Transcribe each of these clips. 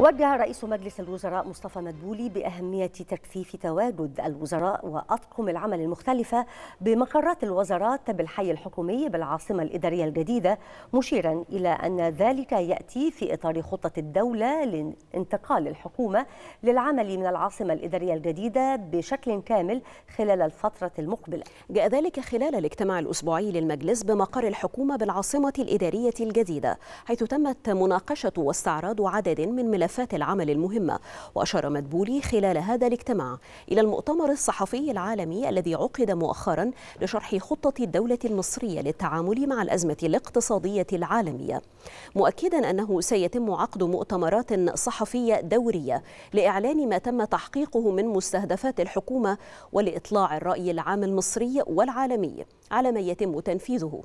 وجه رئيس مجلس الوزراء مصطفى مدبولي بأهمية تكثيف تواجد الوزراء وأطقم العمل المختلفة بمقرات الوزارات بالحي الحكومي بالعاصمة الإدارية الجديدة مشيرا إلى أن ذلك يأتي في إطار خطة الدولة لانتقال الحكومة للعمل من العاصمة الإدارية الجديدة بشكل كامل خلال الفترة المقبلة جاء ذلك خلال الاجتماع الأسبوعي للمجلس بمقر الحكومة بالعاصمة الإدارية الجديدة حيث تمت مناقشة واستعراض عدد من ملف ملفات العمل المهمة وأشار مدبولي خلال هذا الاجتماع إلى المؤتمر الصحفي العالمي الذي عقد مؤخرا لشرح خطة الدولة المصرية للتعامل مع الأزمة الاقتصادية العالمية مؤكدا أنه سيتم عقد مؤتمرات صحفية دورية لإعلان ما تم تحقيقه من مستهدفات الحكومة ولإطلاع الرأي العام المصري والعالمي على ما يتم تنفيذه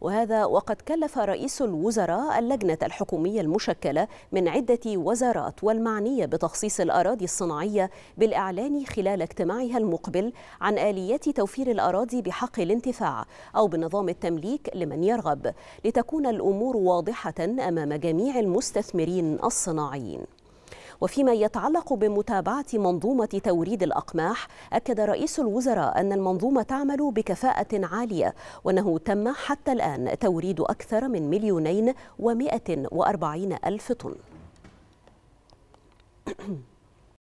وهذا وقد كلف رئيس الوزراء اللجنة الحكومية المشكلة من عدة وزارات والمعنية بتخصيص الأراضي الصناعية بالإعلان خلال اجتماعها المقبل عن آليات توفير الأراضي بحق الانتفاع أو بنظام التمليك لمن يرغب لتكون الأمور واضحة أمام جميع المستثمرين الصناعيين وفيما يتعلق بمتابعة منظومة توريد الأقماح أكد رئيس الوزراء أن المنظومة تعمل بكفاءة عالية وأنه تم حتى الآن توريد أكثر من مليونين ومائة وأربعين ألف طن